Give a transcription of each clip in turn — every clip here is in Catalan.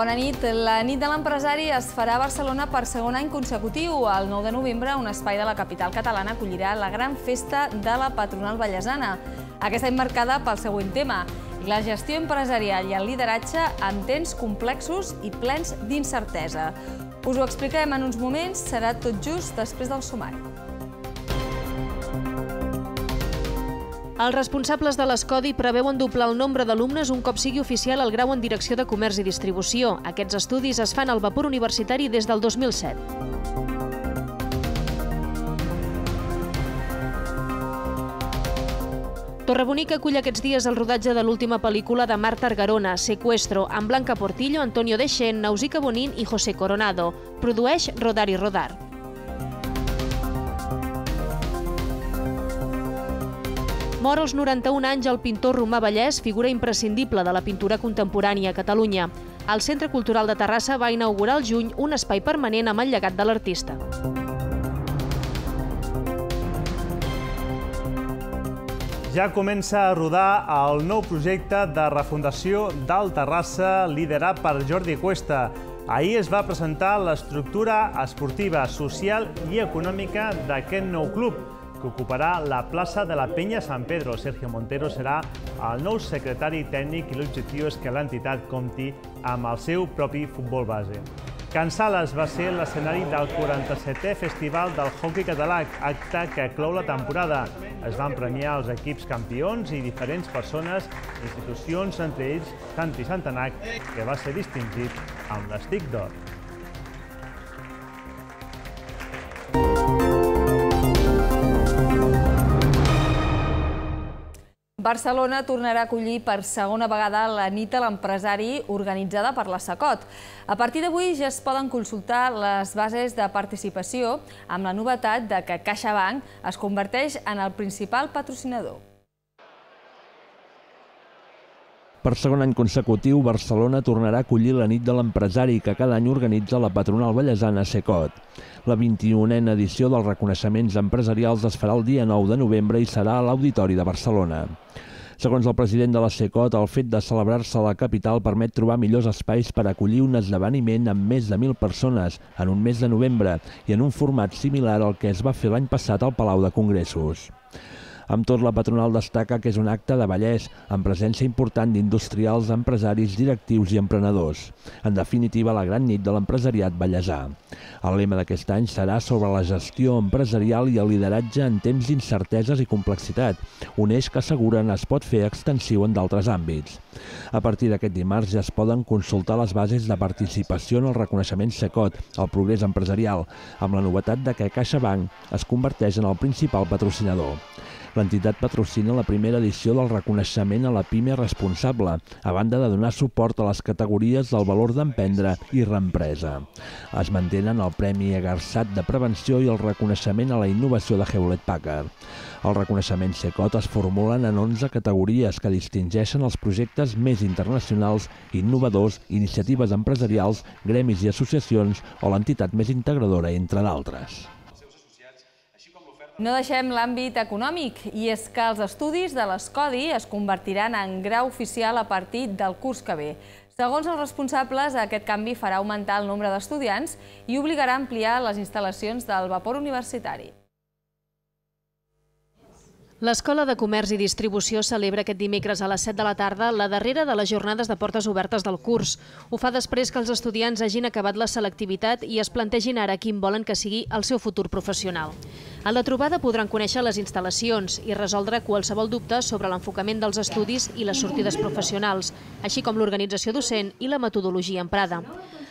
Bona nit. La nit de l'empresari es farà a Barcelona per segon any consecutiu. El 9 de novembre, un espai de la capital catalana acollirà la gran festa de la patronal ballesana. Aquesta any marcada pel següent tema, la gestió empresarial i el lideratge en temps complexos i plens d'incertesa. Us ho explicarem en uns moments, serà tot just després del sumari. Els responsables de l'ESCODI preveuen doblar el nombre d'alumnes un cop sigui oficial el grau en Direcció de Comerç i Distribució. Aquests estudis es fan al vapor universitari des del 2007. Torrebonic acull aquests dies el rodatge de l'última pel·lícula de Marta Argarona, Secuestro, amb Blanca Portillo, Antonio Deixen, Nausica Bonín i José Coronado. Produeix Rodar i Rodar. Mor als 91 anys el pintor Romà Vallès, figura imprescindible de la pintura contemporània a Catalunya. El Centre Cultural de Terrassa va inaugurar al juny un espai permanent amb el llegat de l'artista. Ja comença a rodar el nou projecte de refundació d'Alt Terrassa, liderat per Jordi Cuesta. Ahir es va presentar l'estructura esportiva, social i econòmica d'aquest nou club que ocuparà la plaça de la Penya Sant Pedro. Sergio Montero serà el nou secretari tècnic i l'objectiu és que l'entitat compti amb el seu propi futbol base. Can Sales va ser l'escenari del 47è Festival del Hockey Català, acte que clou la temporada. Es van premiar els equips campions i diferents persones, institucions, entre ells Santi Santanac, que va ser distingit amb l'estic d'or. Barcelona tornarà a acollir per segona vegada la nit a l'empresari organitzada per la SACOT. A partir d'avui ja es poden consultar les bases de participació amb la novetat de que CaixaBank es converteix en el principal patrocinador. Per segon any consecutiu, Barcelona tornarà a acollir la nit de l'empresari que cada any organitza la patronal ballesana SECOT. La 21a edició dels reconeixements empresarials es farà el dia 9 de novembre i serà a l'Auditori de Barcelona. Segons el president de la SECOT, el fet de celebrar-se a la capital permet trobar millors espais per acollir un esdeveniment amb més de 1.000 persones en un mes de novembre i en un format similar al que es va fer l'any passat al Palau de Congressos. Amb tot, la patronal destaca que és un acte de Vallès, amb presència important d'industrials, empresaris, directius i emprenedors. En definitiva, la gran nit de l'empresariat ballesà. El lema d'aquest any serà sobre la gestió empresarial i el lideratge en temps d'incerteses i complexitat, un eix que asseguren es pot fer extensiu en d'altres àmbits. A partir d'aquest dimarts ja es poden consultar les bases de participació en el reconeixement SECOT, el progrés empresarial, amb la novetat de que CaixaBank es converteix en el principal patrocinador. L'entitat patrocina la primera edició del reconeixement a la pime responsable, a banda de donar suport a les categories del valor d'emprendre i reempresa. Es mantenen el Premi Agarçat de Prevenció i el reconeixement a la innovació de Hewlett-Packard. El reconeixement SECOT es formulen en 11 categories que distingeixen els projectes més internacionals, innovadors, iniciatives empresarials, gremis i associacions o l'entitat més integradora, entre d'altres. No deixem l'àmbit econòmic, i és que els estudis de l'ESCODI es convertiran en grau oficial a partir del curs que ve. Segons els responsables, aquest canvi farà augmentar el nombre d'estudiants i obligarà a ampliar les instal·lacions del vapor universitari. L'Escola de Comerç i Distribució celebra aquest dimecres a les 7 de la tarda la darrera de les jornades de portes obertes del curs. Ho fa després que els estudiants hagin acabat la selectivitat i es plantegin ara quin volen que sigui el seu futur professional. A la trobada podran conèixer les instal·lacions i resoldre qualsevol dubte sobre l'enfocament dels estudis i les sortides professionals, així com l'organització docent i la metodologia emprada.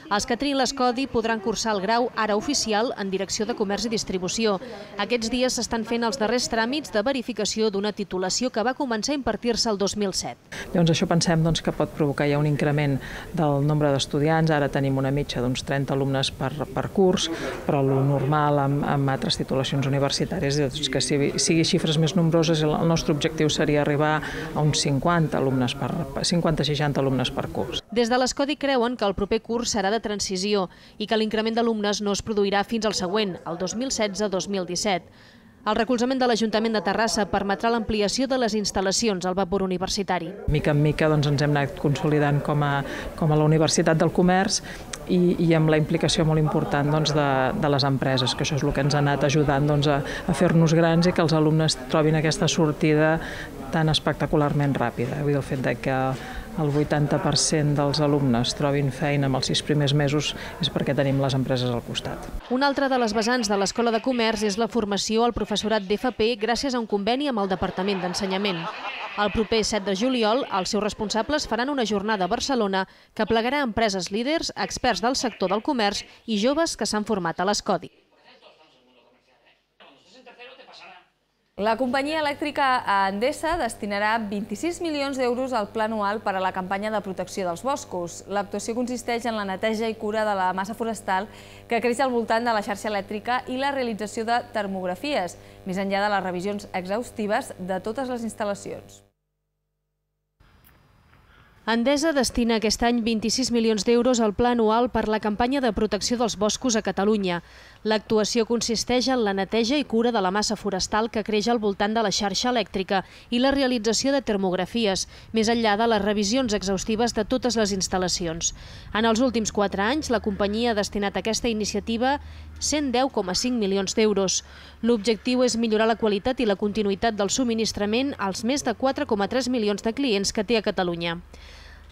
Els que triïn l'Escodi podran cursar el grau ara oficial en Direcció de Comerç i Distribució. Aquests dies s'estan fent els darrers tràmits de verificació d'una titulació que va començar a impartir-se el 2007. Llavors això pensem doncs, que pot provocar ja un increment del nombre d'estudiants. Ara tenim una mitja d'uns 30 alumnes per, per curs, però el normal amb, amb altres titulacions universitàries universitaris, doncs que sigui xifres més nombroses, el nostre objectiu seria arribar a uns 50 alumnes per 50-60 alumnes per curs. Des de l'ESCODI creuen que el proper curs serà de transició i que l'increment d'alumnes no es produirà fins al següent, el 2016-2017. El recolzament de l'Ajuntament de Terrassa permetrà l'ampliació de les instal·lacions al vapor universitari. Mica en mica doncs, ens hem anat consolidant com a, com a la Universitat del Comerç i, i amb la implicació molt important doncs, de, de les empreses, que això és el que ens ha anat ajudant doncs, a, a fer-nos grans i que els alumnes trobin aquesta sortida tan espectacularment ràpida. Vull dir, el fet de que el 80% dels alumnes trobin feina en els sis primers mesos és perquè tenim les empreses al costat. Una altra de les vessants de l'Escola de Comerç és la formació al professorat d'FP gràcies a un conveni amb el Departament d'Ensenyament. El proper 7 de juliol, els seus responsables faran una jornada a Barcelona que plegarà empreses líders, experts del sector del comerç i joves que s'han format a l'Escodi. La companyia elèctrica Endesa destinarà 26 milions d'euros al pla anual per a la campanya de protecció dels boscos. L'actuació consisteix en la neteja i cura de la massa forestal que creix al voltant de la xarxa elèctrica i la realització de termografies, més enllà de les revisions exhaustives de totes les instal·lacions. Endesa destina aquest any 26 milions d'euros al pla anual per la campanya de protecció dels boscos a Catalunya. L'actuació consisteix en la neteja i cura de la massa forestal que creix al voltant de la xarxa elèctrica i la realització de termografies, més enllà de les revisions exhaustives de totes les instal·lacions. En els últims quatre anys, la companyia ha destinat a aquesta iniciativa 110,5 milions d'euros. L'objectiu és millorar la qualitat i la continuïtat del subministrament als més de 4,3 milions de clients que té a Catalunya.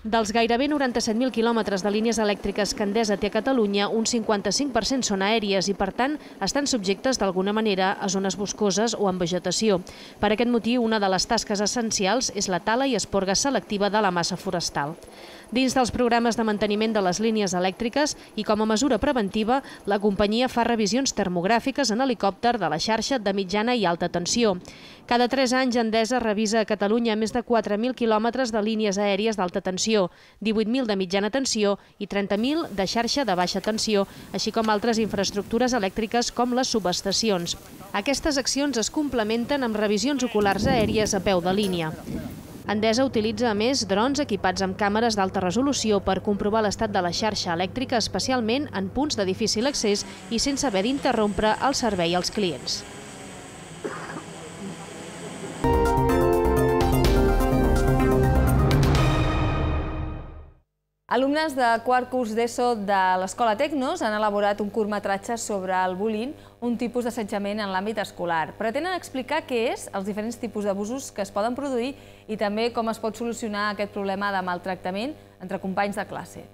Dels gairebé 97.000 quilòmetres de línies elèctriques que Endesa té a Catalunya, un 55% són aèries i, per tant, estan subjectes d'alguna manera a zones boscoses o amb vegetació. Per aquest motiu, una de les tasques essencials és la tala i esporga selectiva de la massa forestal. Dins dels programes de manteniment de les línies elèctriques i com a mesura preventiva, la companyia fa revisions termogràfiques en helicòpter de la xarxa de mitjana i alta tensió. Cada tres anys, Endesa revisa a Catalunya més de 4.000 quilòmetres de línies aèries d'alta tensió, 18.000 de mitjana tensió i 30.000 de xarxa de baixa tensió, així com altres infraestructures elèctriques com les subestacions. Aquestes accions es complementen amb revisions oculars aèries a peu de línia. Endesa utilitza, a més, drons equipats amb càmeres d'alta resolució per comprovar l'estat de la xarxa elèctrica, especialment en punts de difícil accés i sense haver d'interrompre el servei als clients. Alumnes de quart curs d'ESO de l'Escola Tecnos han elaborat un curtmetratge sobre el bullying, un tipus d'assetjament en l'àmbit escolar. Pretenen explicar què és, els diferents tipus d'abusos que es poden produir i també com es pot solucionar aquest problema de maltractament entre companys de classe.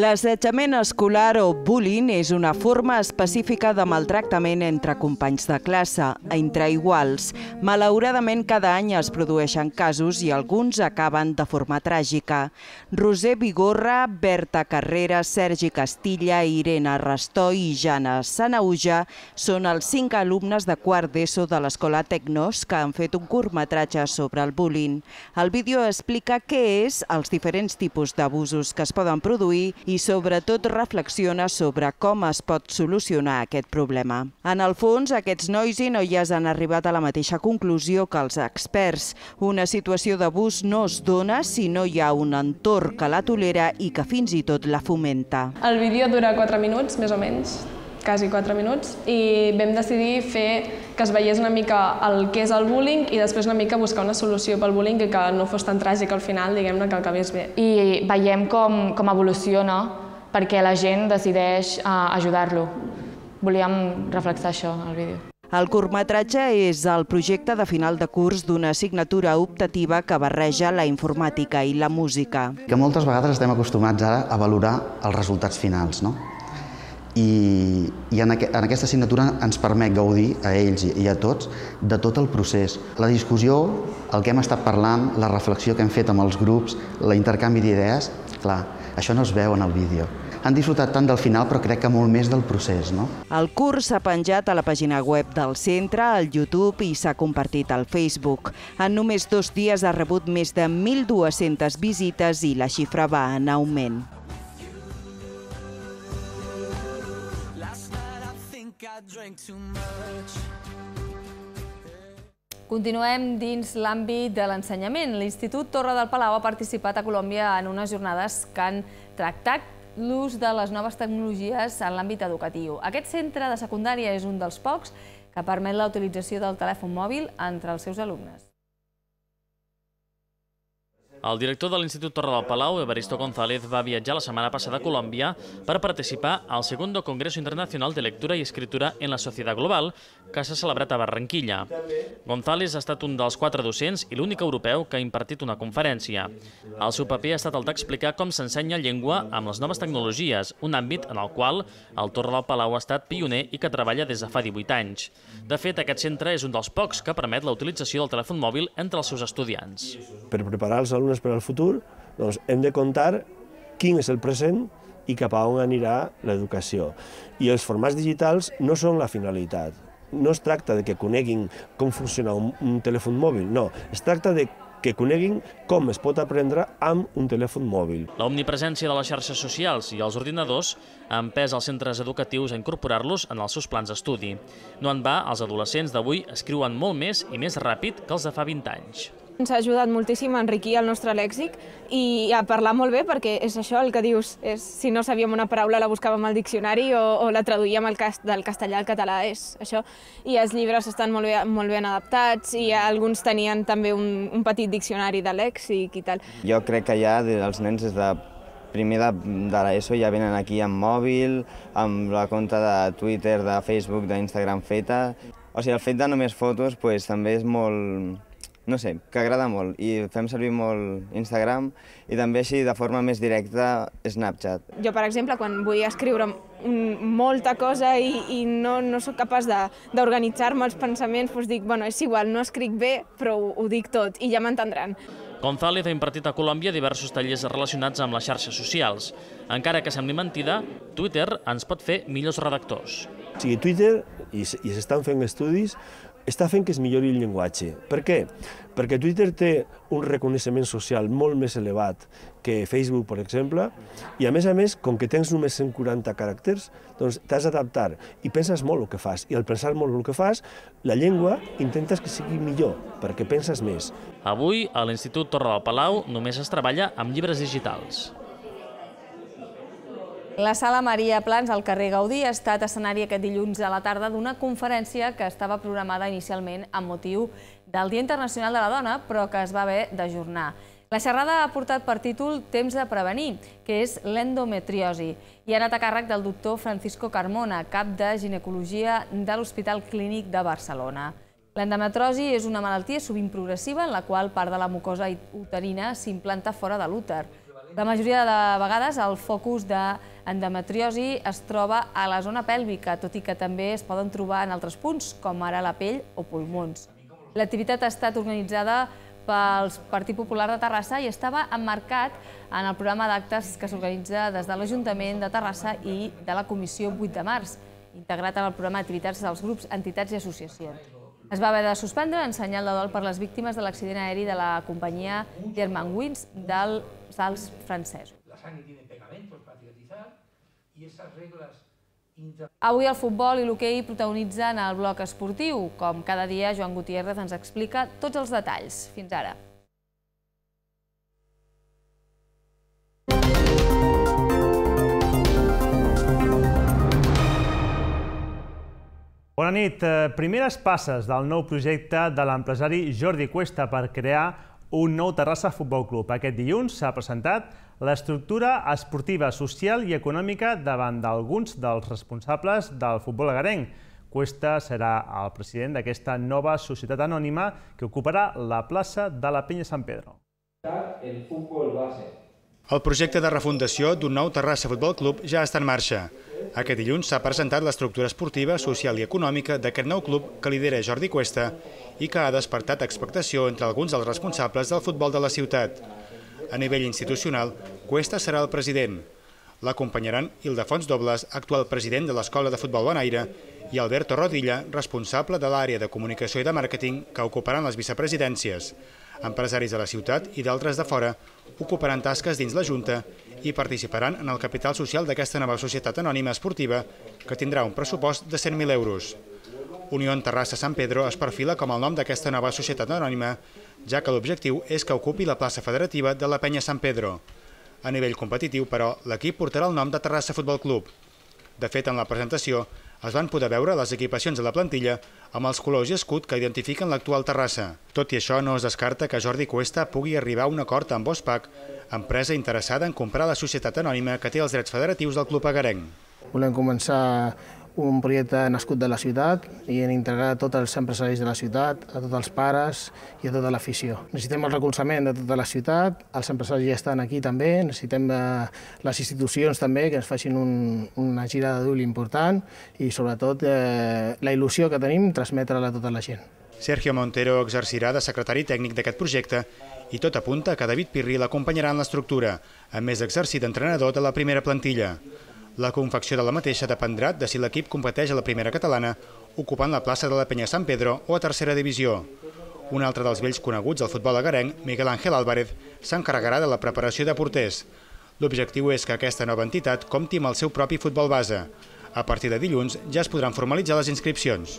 L'assetjament escolar o bullying és una forma específica de maltractament entre companys de classe, entre iguals. Malauradament, cada any es produeixen casos i alguns acaben de forma tràgica. Roser Vigorra, Berta Carrera, Sergi Castilla, Irene Rastó i Jana Sanauja són els cinc alumnes de quart d'ESO de l'Escola Tecnos que han fet un curtmetratge sobre el bullying. El vídeo explica què és, els diferents tipus d'abusos que es poden produir i sobretot reflexiona sobre com es pot solucionar aquest problema. En el fons, aquests nois i noies han arribat a la mateixa conclusió que els experts. Una situació d'abús no es dona si no hi ha un entorn que la tolera i que fins i tot la fomenta. El vídeo dura 4 minuts, més o menys quasi 4 minuts, i vam decidir fer que es veiés una mica el que és el bullying i després una mica buscar una solució pel bullying i que no fos tan tràgic al final, diguem-ne, que acabés bé. I veiem com, com evoluciona perquè la gent decideix uh, ajudar-lo. Volíem reflexar això al vídeo. El curtmetratge és el projecte de final de curs d'una assignatura optativa que barreja la informàtica i la música. Que moltes vegades estem acostumats ara a valorar els resultats finals, no? i, i en, aqu en aquesta assignatura ens permet gaudir a ells i a tots de tot el procés. La discussió, el que hem estat parlant, la reflexió que hem fet amb els grups, l'intercanvi d'idees, clar, això no es veu en el vídeo. Han disfrutat tant del final, però crec que molt més del procés, no? El curs s'ha penjat a la pàgina web del centre, al YouTube i s'ha compartit al Facebook. En només dos dies ha rebut més de 1.200 visites i la xifra va en augment. Continuem dins l'àmbit de l'ensenyament. L'Institut Torre del Palau ha participat a Colòmbia en unes jornades que han tractat l'ús de les noves tecnologies en l'àmbit educatiu. Aquest centre de secundària és un dels pocs que permet la utilització del telèfon mòbil entre els seus alumnes. El director de l'Institut Torre del Palau, Evaristo González, va viatjar la setmana passada a Colòmbia per participar al Segundo Congreso Internacional de Lectura i Escritura en la Societat Global, que s'ha celebrat a Barranquilla. González ha estat un dels quatre docents i l'únic europeu que ha impartit una conferència. El seu paper ha estat el d'explicar com s'ensenya llengua amb les noves tecnologies, un àmbit en el qual el Torre del Palau ha estat pioner i que treballa des de fa 18 anys. De fet, aquest centre és un dels pocs que permet la utilització del telèfon mòbil entre els seus estudiants. Per preparar els alumnes alumnes per al futur, doncs hem de comptar quin és el present i cap a on anirà l'educació. I els formats digitals no són la finalitat. No es tracta de que coneguin com funciona un, un telèfon mòbil, no. Es tracta de que coneguin com es pot aprendre amb un telèfon mòbil. L'omnipresència de les xarxes socials i els ordinadors ha empès als centres educatius a incorporar-los en els seus plans d'estudi. No en va, els adolescents d'avui escriuen molt més i més ràpid que els de fa 20 anys. Ens ha ajudat moltíssim a enriquir el nostre lèxic i a parlar molt bé, perquè és això el que dius, és, si no sabíem una paraula la buscàvem al diccionari o, o la traduïem al cast, del castellà al català, és això. I els llibres estan molt bé, molt ben adaptats i alguns tenien també un, un petit diccionari de lèxic i tal. Jo crec que ja dels nens és de primer de, de l'ESO ja venen aquí amb mòbil, amb la compta de Twitter, de Facebook, d'Instagram feta. O sigui, el fet de només fotos pues, també és molt, no sé, que agrada molt i fem servir molt Instagram i també així de forma més directa Snapchat. Jo, per exemple, quan vull escriure molta cosa i, i no, no sóc capaç d'organitzar-me els pensaments, doncs dic, bueno, és igual, no escric bé, però ho, ho dic tot i ja m'entendran. González ha impartit a Colòmbia diversos tallers relacionats amb les xarxes socials. Encara que sembli mentida, Twitter ens pot fer millors redactors. O sigui, Twitter, i s'estan fent estudis, està fent que es millori el llenguatge. Per què? Perquè Twitter té un reconeixement social molt més elevat que Facebook, per exemple, i a més a més, com que tens només 140 caràcters, doncs t'has d'adaptar i penses molt el que fas. I al pensar molt el que fas, la llengua intentes que sigui millor, perquè penses més. Avui, a l'Institut Torre del Palau, només es treballa amb llibres digitals. La sala Maria Plans al carrer Gaudí ha estat escenari aquest dilluns a la tarda d'una conferència que estava programada inicialment amb motiu del Dia Internacional de la Dona, però que es va haver d'ajornar. La xerrada ha portat per títol Temps de prevenir, que és l'endometriosi, i ha anat a càrrec del doctor Francisco Carmona, cap de ginecologia de l'Hospital Clínic de Barcelona. L'endometrosi és una malaltia sovint progressiva en la qual part de la mucosa uterina s'implanta fora de l'úter. La majoria de vegades el focus d'endometriosi es troba a la zona pèlvica, tot i que també es poden trobar en altres punts, com ara la pell o pulmons. L'activitat ha estat organitzada pel Partit Popular de Terrassa i estava emmarcat en el programa d'actes que s'organitza des de l'Ajuntament de Terrassa i de la Comissió 8 de març, integrat en el programa d'activitats dels grups, entitats i associacions es va haver de suspendre en senyal de dol per les víctimes de l'accident aeri de la companyia Wins dels Alps francesos. La sang tiene pegamentos para privatizar y esas reglas Avui el futbol i l'hoquei protagonitzen el bloc esportiu. Com cada dia, Joan Gutiérrez ens explica tots els detalls. Fins ara. Bona nit. Eh, primeres passes del nou projecte de l'empresari Jordi Cuesta per crear un nou Terrassa Futbol Club. Aquest dilluns s'ha presentat l'estructura esportiva, social i econòmica davant d'alguns dels responsables del futbol agarenc. Cuesta serà el president d'aquesta nova societat anònima que ocuparà la plaça de la Penya Sant Pedro. El futbol base. El projecte de refundació d'un nou Terrassa Futbol Club ja està en marxa. Aquest dilluns s'ha presentat l'estructura esportiva, social i econòmica d'aquest nou club que lidera Jordi Cuesta i que ha despertat expectació entre alguns dels responsables del futbol de la ciutat. A nivell institucional, Cuesta serà el president. L'acompanyaran Ildefons Dobles, actual president de l'Escola de Futbol Bonaire, i Alberto Rodilla, responsable de l'àrea de comunicació i de màrqueting, que ocuparan les vicepresidències. Empresaris de la ciutat i d'altres de fora ocuparan tasques dins la Junta i participaran en el capital social d'aquesta nova societat anònima esportiva que tindrà un pressupost de 100.000 euros. Unió en Terrassa Sant Pedro es perfila com el nom d'aquesta nova societat anònima, ja que l'objectiu és que ocupi la plaça federativa de la penya Sant Pedro. A nivell competitiu, però, l'equip portarà el nom de Terrassa Futbol Club. De fet, en la presentació es van poder veure les equipacions de la plantilla amb els colors i escut que identifiquen l'actual Terrassa. Tot i això, no es descarta que Jordi Cuesta pugui arribar a un acord amb Bospac, empresa interessada en comprar la societat anònima que té els drets federatius del club agarenc. Volem començar un projecte nascut de la ciutat i en integrar a tots els empresaris de la ciutat, a tots els pares i a tota l'afició. Necessitem el recolzament de tota la ciutat, els empresaris ja estan aquí també, necessitem eh, les institucions també que ens facin un, una gira d'adult important i sobretot eh, la il·lusió que tenim transmetre-la a tota la gent. Sergio Montero exercirà de secretari tècnic d'aquest projecte i tot apunta que David Pirri l'acompanyarà en l'estructura, a més d'exercir d'entrenador de la primera plantilla. La confecció de la mateixa dependrà de si l'equip competeix a la primera catalana, ocupant la plaça de la Penya Sant Pedro o a tercera divisió. Un altre dels vells coneguts del futbol agarenc, Miguel Ángel Álvarez, s'encarregarà de la preparació de porters. L'objectiu és que aquesta nova entitat compti amb el seu propi futbol base. A partir de dilluns ja es podran formalitzar les inscripcions.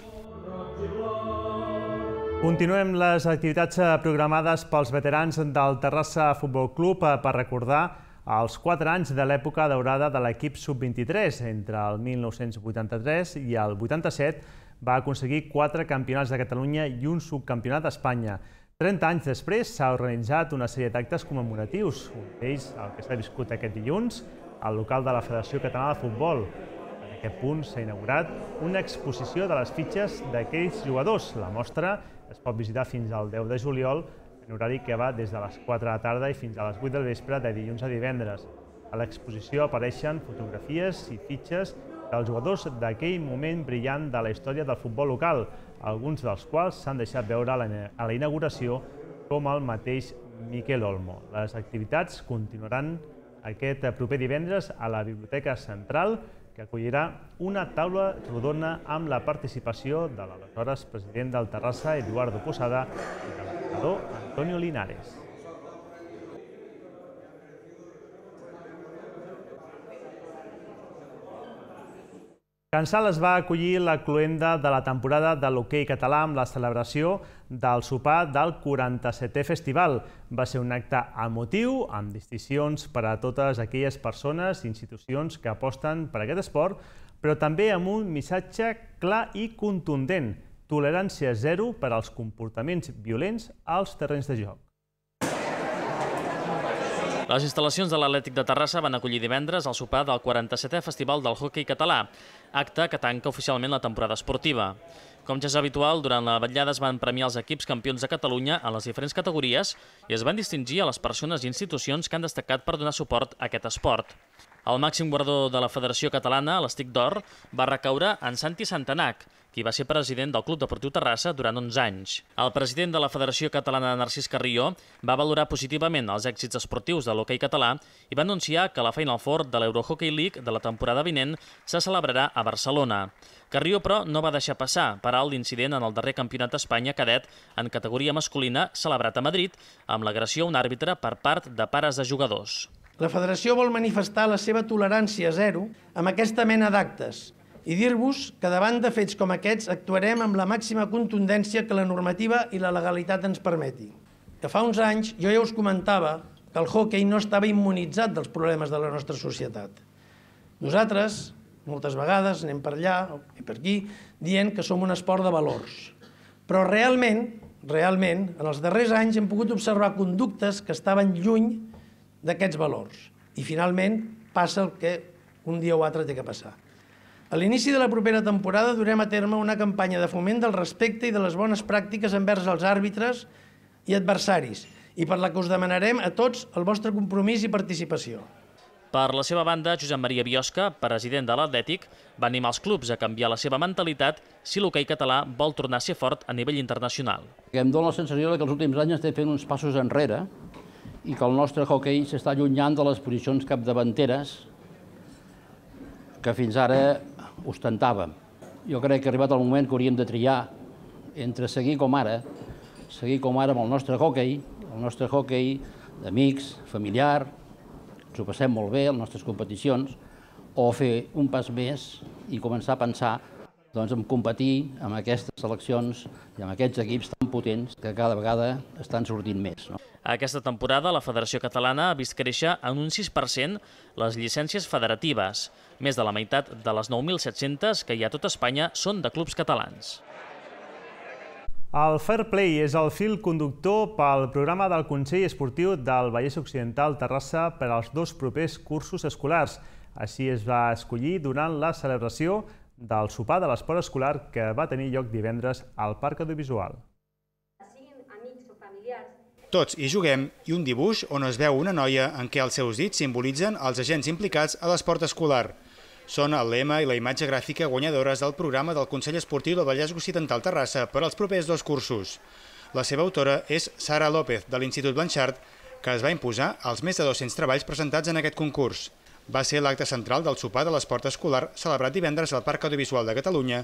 Continuem les activitats eh, programades pels veterans del Terrassa Futbol Club eh, per recordar als 4 anys de l'època daurada de l'equip sub-23, entre el 1983 i el 87, va aconseguir 4 campionats de Catalunya i un subcampionat d'Espanya. 30 anys després s'ha organitzat una sèrie d'actes commemoratius, un d'ells el que s'ha viscut aquest dilluns al local de la Federació Catalana de Futbol. En aquest punt s'ha inaugurat una exposició de les fitxes d'aquells jugadors. La mostra es pot visitar fins al 10 de juliol en horari que va des de les 4 de la tarda i fins a les 8 la vespre de dilluns a divendres. A l'exposició apareixen fotografies i fitxes dels jugadors d'aquell moment brillant de la història del futbol local, alguns dels quals s'han deixat veure a la inauguració com el mateix Miquel Olmo. Les activitats continuaran aquest proper divendres a la Biblioteca Central, que acollirà una taula rodona amb la participació de l'aleshores president del Terrassa, Eduardo Posada, i de l'entrenador Antonio Linares. Cansal es va acollir la cluenda de la temporada de l'hoquei català amb la celebració del sopar del 47è Festival. Va ser un acte emotiu, amb distincions per a totes aquelles persones i institucions que aposten per aquest esport, però també amb un missatge clar i contundent, Tolerància zero per als comportaments violents als terrenys de joc. Les instal·lacions de l'Atlètic de Terrassa van acollir divendres el sopar del 47è Festival del Hockey Català, acte que tanca oficialment la temporada esportiva. Com ja és habitual, durant la vetllada es van premiar els equips campions de Catalunya en les diferents categories i es van distingir a les persones i institucions que han destacat per donar suport a aquest esport. El màxim guardó de la Federació Catalana, l'Estic d'Or, va recaure en Santi Santanac, qui va ser president del Club Deportiu Terrassa durant 11 anys. El president de la Federació Catalana, Narcís Carrió, va valorar positivament els èxits esportius de l'hoquei català i va anunciar que la Final Four de l'Eurohockey League de la temporada vinent se celebrarà a Barcelona. Carrió, però, no va deixar passar per alt l'incident en el darrer campionat d'Espanya cadet en categoria masculina celebrat a Madrid amb l'agressió a un àrbitre per part de pares de jugadors. La federació vol manifestar la seva tolerància zero amb aquesta mena d'actes i dir-vos que davant de fets com aquests actuarem amb la màxima contundència que la normativa i la legalitat ens permeti. Que fa uns anys jo ja us comentava que el hockey no estava immunitzat dels problemes de la nostra societat. Nosaltres, moltes vegades, anem per allà i per aquí, dient que som un esport de valors. Però realment, realment, en els darrers anys hem pogut observar conductes que estaven lluny d'aquests valors. I finalment passa el que un dia o altre té que passar. A l'inici de la propera temporada durem a terme una campanya de foment del respecte i de les bones pràctiques envers els àrbitres i adversaris, i per la que us demanarem a tots el vostre compromís i participació. Per la seva banda, Josep Maria Biosca, president de l'Atlètic, va animar els clubs a canviar la seva mentalitat si l'hoquei català vol tornar a ser fort a nivell internacional. Em dóna la sensació que els últims anys estem fent uns passos enrere i que el nostre hoquei s'està allunyant de les posicions capdavanteres que fins ara ostentàvem. Jo crec que ha arribat el moment que hauríem de triar entre seguir com ara, seguir com ara amb el nostre hoquei, el nostre hoquei d'amics, familiar, ens ho passem molt bé, les nostres competicions, o fer un pas més i començar a pensar doncs, en competir amb aquestes seleccions i amb aquests equips tan potents que cada vegada estan sortint més. No? Aquesta temporada la Federació Catalana ha vist créixer en un 6% les llicències federatives. Més de la meitat de les 9.700 que hi ha a tot Espanya són de clubs catalans. El Fair Play és el fil conductor pel programa del Consell Esportiu del Vallès Occidental Terrassa per als dos propers cursos escolars. Així es va escollir durant la celebració del sopar de l'esport escolar que va tenir lloc divendres al Parc Audiovisual. Tots hi juguem i un dibuix on es veu una noia en què els seus dits simbolitzen els agents implicats a l'esport escolar. Són el lema i la imatge gràfica guanyadores del programa del Consell Esportiu del Vallès Occidental Terrassa per als propers dos cursos. La seva autora és Sara López, de l'Institut Blanchard, que es va imposar als més de 200 treballs presentats en aquest concurs va ser l'acte central del sopar de l'esport escolar celebrat divendres al Parc Audiovisual de Catalunya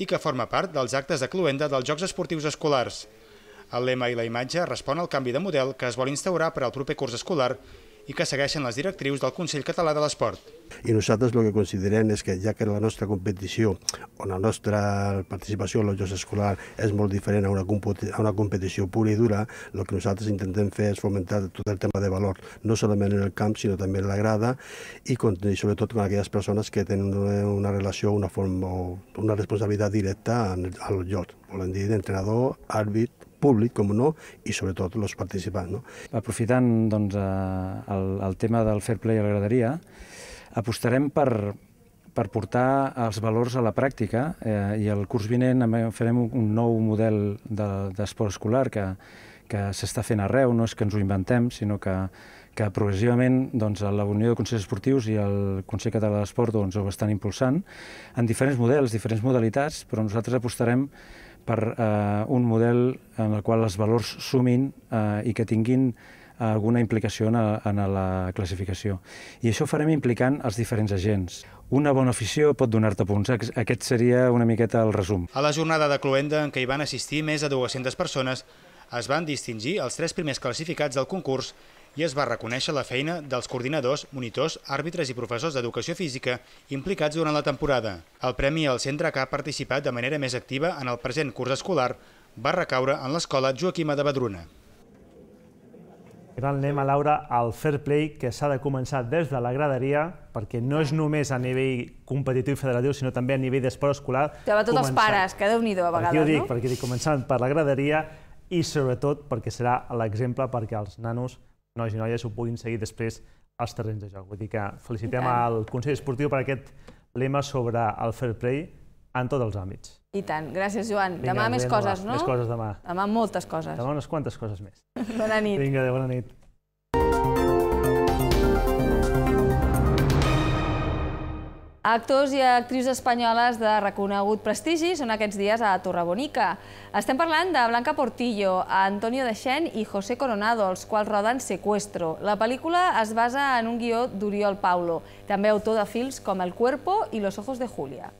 i que forma part dels actes de cluenda dels Jocs Esportius Escolars. El lema i la imatge respon al canvi de model que es vol instaurar per al proper curs escolar i que segueixen les directrius del Consell Català de l'Esport. I nosaltres el que considerem és que ja que la nostra competició o la nostra participació en l'Ojocs Escolar és molt diferent a una, a una competició pura i dura, el que nosaltres intentem fer és fomentar tot el tema de valor, no solament en el camp, sinó també en la grada i, i sobretot amb aquelles persones que tenen una relació, una forma, una responsabilitat directa al lloc, volen dir entrenador, àrbit, públic, com no, i sobretot els participants. No? Aprofitant doncs, eh, el, el tema del fair play a la graderia, apostarem per, per portar els valors a la pràctica eh, i el curs vinent farem un nou model d'esport de, escolar que, que s'està fent arreu, no és que ens ho inventem, sinó que, que progressivament doncs, la Unió de Consells Esportius i el Consell Català de doncs, ho estan impulsant en diferents models, diferents modalitats, però nosaltres apostarem per eh, un model en el qual els valors sumin eh, i que tinguin eh, alguna implicació en, a, en a la classificació. I això ho farem implicant els diferents agents. Una bona afició pot donar-te punts. Aquest seria una miqueta el resum. A la jornada de Cluenda, en què hi van assistir més de 200 persones, es van distingir els tres primers classificats del concurs i es va reconèixer la feina dels coordinadors, monitors, àrbitres i professors d'educació física implicats durant la temporada. El premi al centre que ha participat de manera més activa en el present curs escolar va recaure en l'escola Joaquima de Badruna. Gran lema, Laura, al fair play, que s'ha de començar des de la graderia, perquè no és només a nivell competitiu i federatiu, sinó també a nivell d'esport escolar. Que va tots els pares, que déu-n'hi-do a vegades, no? jo dic, Perquè dic, començant per la graderia i sobretot perquè serà l'exemple perquè els nanos nois i noies ho puguin seguir després als terrenys de joc. Vull dir que felicitem al Consell Esportiu per aquest lema sobre el fair play en tots els àmbits. I tant. Gràcies, Joan. Vinga, demà més coses, demà. no? Més coses demà. Demà moltes coses. Demà unes quantes coses més. Bona nit. Vinga, adéu, bona nit. Actors i actrius espanyoles de reconegut prestigi són aquests dies a Torrebonica. Estem parlant de Blanca Portillo, Antonio Deixen i José Coronado, els quals roden Secuestro. La pel·lícula es basa en un guió d'Oriol Paulo, també autor de films com El cuerpo i Los ojos de Julia.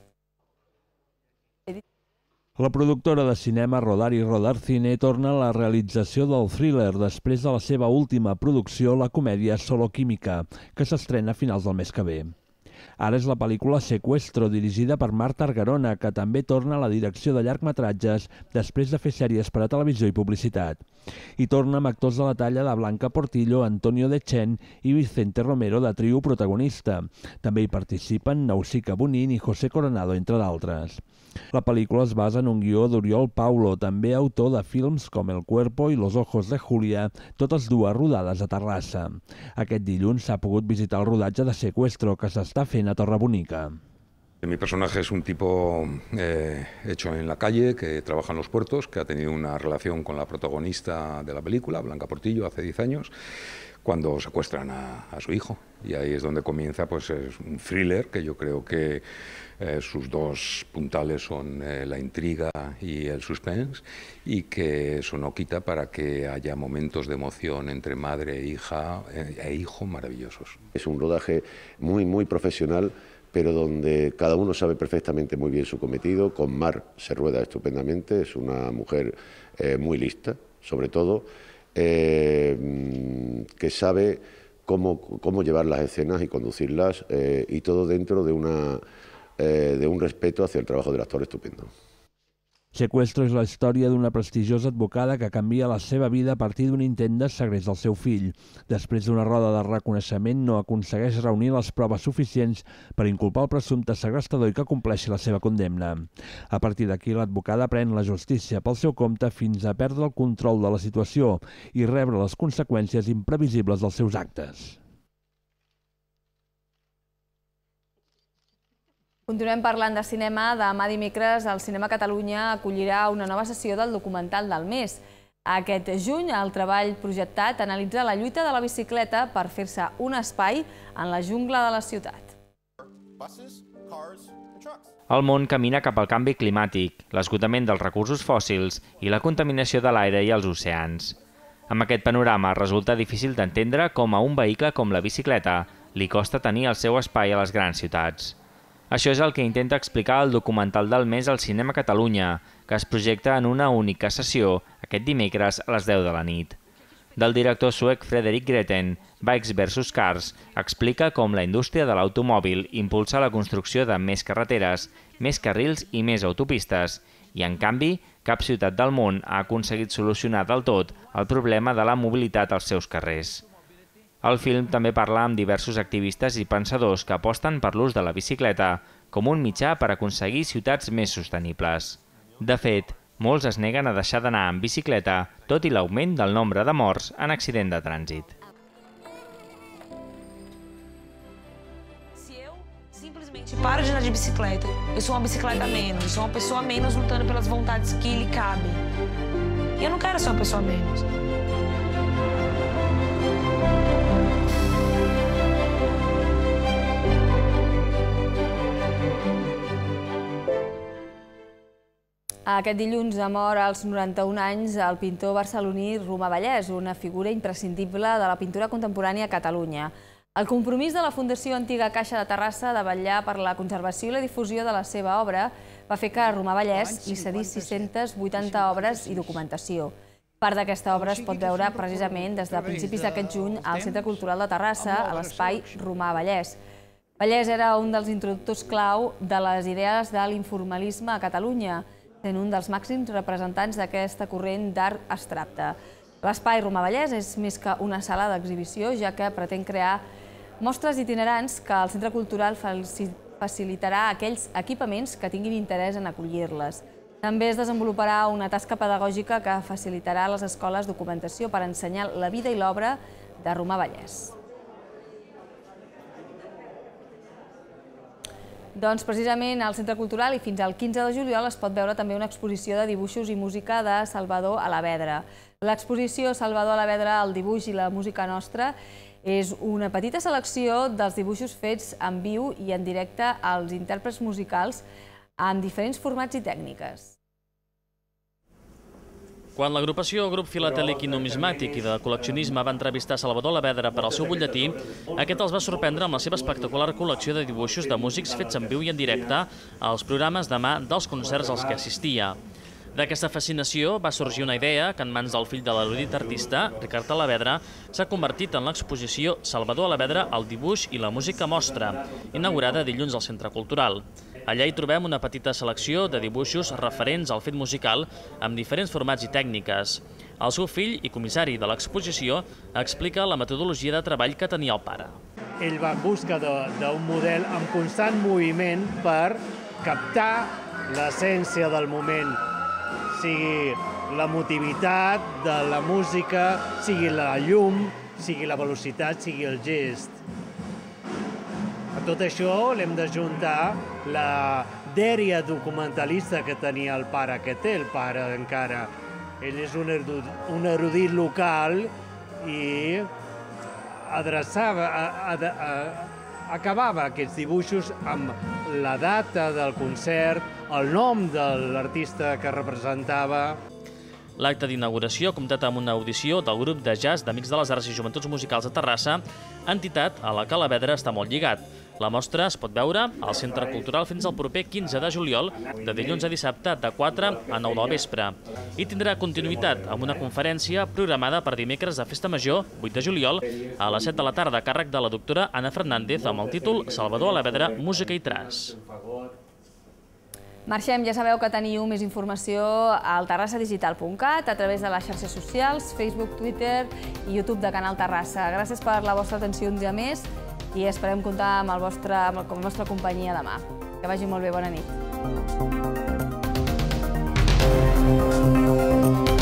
La productora de cinema Rodari Rodar Cine torna a la realització del thriller després de la seva última producció, la comèdia Solo Química, que s'estrena a finals del mes que ve. Ara és la pel·lícula Sequestro, dirigida per Marta Argarona, que també torna a la direcció de llargmetratges després de fer sèries per a televisió i publicitat. I torna amb actors de la talla de Blanca Portillo, Antonio de Chen i Vicente Romero de trio protagonista. També hi participen Nausica Bonin i José Coronado, entre d'altres. La pel·lícula es basa en un guió d'Oriol Paulo, també autor de films com El cuerpo i Los ojos de Julia, totes dues rodades a Terrassa. Aquest dilluns s'ha pogut visitar el rodatge de Sequestro, que s'està fent en Torre Búnica. Mi personaje es un tipo eh, hecho en la calle, que trabaja en los puertos, que ha tenido una relación con la protagonista de la película, Blanca Portillo, hace 10 años, cuando secuestran a, su hijo. Y ahí es donde comienza pues, un thriller que yo creo que eh, sus dos puntales son eh, la intriga y el suspense, y que eso no quita para que haya momentos de emoción entre madre e hija eh, e hijo maravillosos. Es un rodaje muy, muy profesional pero donde cada uno sabe perfectamente muy bien su cometido. Con Mar se rueda estupendamente, es una mujer muy lista, sobre todo, que sabe Cómo, llevar las escenas y conducirlas y todo dentro de una eh, de un respeto hacia el trabajo del actor estupendo. Secuestro és la història d'una prestigiosa advocada que canvia la seva vida a partir d'un intent de segrest del seu fill. Després d'una roda de reconeixement no aconsegueix reunir les proves suficients per inculpar el presumpte segrestador i que compleixi la seva condemna. A partir d'aquí, l'advocada pren la justícia pel seu compte fins a perdre el control de la situació i rebre les conseqüències imprevisibles dels seus actes. Continuem parlant de cinema. Demà dimecres el Cinema Catalunya acollirà una nova sessió del documental del mes. Aquest juny, el treball projectat analitza la lluita de la bicicleta per fer-se un espai en la jungla de la ciutat. El món camina cap al canvi climàtic, l'esgotament dels recursos fòssils i la contaminació de l'aire i els oceans. Amb aquest panorama resulta difícil d'entendre com a un vehicle com la bicicleta li costa tenir el seu espai a les grans ciutats. Això és el que intenta explicar el documental del mes al Cinema Catalunya, que es projecta en una única sessió aquest dimecres a les 10 de la nit. Del director suec Frederic Greten, Bikes vs. Cars explica com la indústria de l'automòbil impulsa la construcció de més carreteres, més carrils i més autopistes, i en canvi, cap ciutat del món ha aconseguit solucionar del tot el problema de la mobilitat als seus carrers. El film també parla amb diversos activistes i pensadors que aposten per l'ús de la bicicleta com un mitjà per aconseguir ciutats més sostenibles. De fet, molts es neguen a deixar d'anar en bicicleta, tot i l'augment del nombre de morts en accident de trànsit. paro de andar de bicicleta. Eu sou uma bicicleta menos, sou uma pessoa menos lutando pelas vontades que lhe cabem. E eu não quero ser uma pessoa menos. Aquest dilluns ha mort als 91 anys el pintor barceloní Romà Vallès, una figura imprescindible de la pintura contemporània a Catalunya. El compromís de la Fundació Antiga Caixa de Terrassa de vetllar per la conservació i la difusió de la seva obra va fer que Romà Vallès li cedís 680 obres i documentació. Part d'aquesta obra es pot veure precisament des de principis d'aquest juny al Centre Cultural de Terrassa, a l'espai Romà Vallès. Vallès era un dels introductors clau de les idees de l'informalisme a Catalunya, sent un dels màxims representants d'aquesta corrent d'art abstracte. L'espai Roma Vallès és més que una sala d'exhibició, ja que pretén crear mostres itinerants que el Centre Cultural facilitarà aquells equipaments que tinguin interès en acollir-les. També es desenvoluparà una tasca pedagògica que facilitarà a les escoles documentació per ensenyar la vida i l'obra de Romà Vallès. Doncs precisament al Centre Cultural i fins al 15 de juliol es pot veure també una exposició de dibuixos i música de Salvador Alavedra. L'exposició Salvador Alavedra, el dibuix i la música nostra és una petita selecció dels dibuixos fets en viu i en directe als intèrprets musicals en diferents formats i tècniques. Quan l'agrupació Grup Filatèlic i Numismàtic i de Col·leccionisme va entrevistar Salvador Lavedra per al seu butlletí, aquest els va sorprendre amb la seva espectacular col·lecció de dibuixos de músics fets en viu i en directe als programes de mà dels concerts als que assistia. D'aquesta fascinació va sorgir una idea que en mans del fill de l'erudit artista, Ricard Alavedra, s'ha convertit en l'exposició Salvador Alavedra, el dibuix i la música mostra, inaugurada dilluns al Centre Cultural. Allà hi trobem una petita selecció de dibuixos referents al fet musical amb diferents formats i tècniques. El seu fill i comissari de l'exposició explica la metodologia de treball que tenia el pare. Ell va en busca d'un model en constant moviment per captar l'essència del moment, sigui l'emotivitat de la música, sigui la llum, sigui la velocitat, sigui el gest. A tot això l'hem d'ajuntar la dèria documentalista que tenia el pare, que té el pare encara. Ell és un erudit, un erudit local i adreçava, a, a, a, acabava aquests dibuixos amb la data del concert, el nom de l'artista que representava. L'acte d'inauguració ha comptat amb una audició del grup de jazz d'Amics de les Arts i Joventuts Musicals de Terrassa, entitat a la que Vedra està molt lligat. La mostra es pot veure al Centre Cultural fins al proper 15 de juliol, de dilluns a dissabte de 4 a 9 del vespre. I tindrà continuïtat amb una conferència programada per dimecres de Festa Major, 8 de juliol, a les 7 de la tarda, a càrrec de la doctora Anna Fernández, amb el títol Salvador Alavedra, Música i Tras. Marxem, ja sabeu que teniu més informació al terrassadigital.cat, a través de les xarxes socials, Facebook, Twitter i YouTube de Canal Terrassa. Gràcies per la vostra atenció un dia més i esperem comptar amb, el vostre, amb, la vostra companyia demà. Que vagi molt bé, bona nit. Thank you.